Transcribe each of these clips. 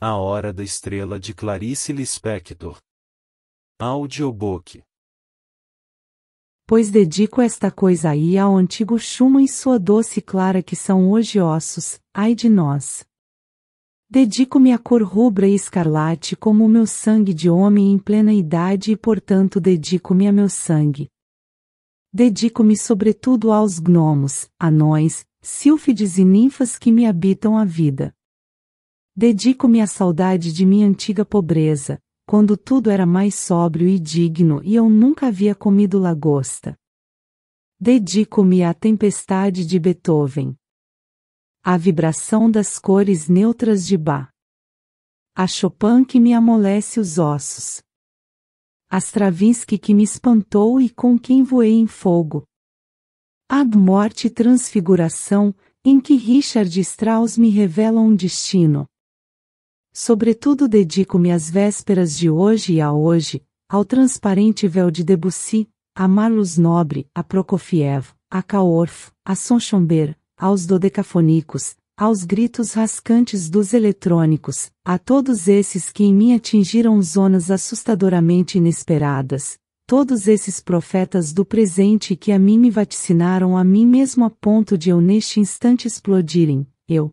A Hora da Estrela de Clarice Lispector. Audiobook. Pois dedico esta coisa aí ao antigo chuma e sua doce clara que são hoje ossos, ai de nós. Dedico-me à cor rubra e escarlate como o meu sangue de homem em plena idade e portanto dedico-me a meu sangue. Dedico-me sobretudo aos gnomos, anões, sílfides e ninfas que me habitam a vida Dedico-me à saudade de minha antiga pobreza, quando tudo era mais sóbrio e digno e eu nunca havia comido lagosta. Dedico-me à tempestade de Beethoven. À vibração das cores neutras de Bach. A Chopin que me amolece os ossos. A Stravinsky que me espantou e com quem voei em fogo. A morte e transfiguração, em que Richard Strauss me revela um destino. Sobretudo dedico-me às vésperas de hoje e a hoje, ao transparente véu de Debussy, a Marlus Nobre, a Prokofiev, a Caorf, a Sonchomber, aos dodecafonicos, aos gritos rascantes dos eletrônicos, a todos esses que em mim atingiram zonas assustadoramente inesperadas, todos esses profetas do presente que a mim me vaticinaram a mim mesmo a ponto de eu neste instante explodirem, eu,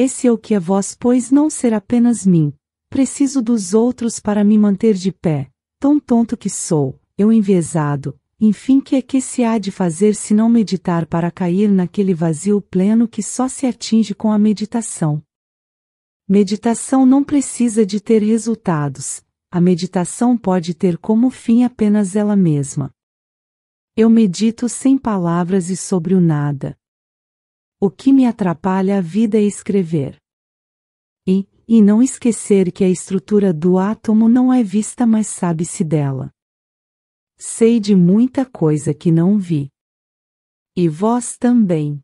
esse é o que é vós, pois não ser apenas mim. Preciso dos outros para me manter de pé. Tão tonto que sou, eu enviesado. Enfim, que é que se há de fazer se não meditar para cair naquele vazio pleno que só se atinge com a meditação? Meditação não precisa de ter resultados, a meditação pode ter como fim apenas ela mesma. Eu medito sem palavras e sobre o nada. O que me atrapalha a vida é escrever. E, e não esquecer que a estrutura do átomo não é vista, mas sabe-se dela. Sei de muita coisa que não vi. E vós também.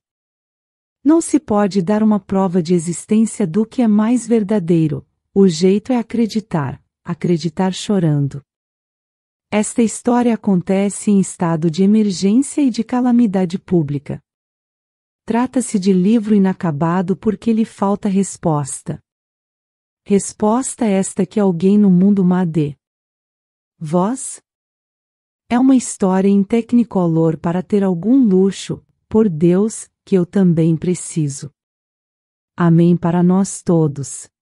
Não se pode dar uma prova de existência do que é mais verdadeiro, o jeito é acreditar, acreditar chorando. Esta história acontece em estado de emergência e de calamidade pública, Trata-se de livro inacabado porque lhe falta resposta. Resposta esta que alguém no mundo má dê. Vós? É uma história em tecnicolor para ter algum luxo, por Deus, que eu também preciso. Amém para nós todos.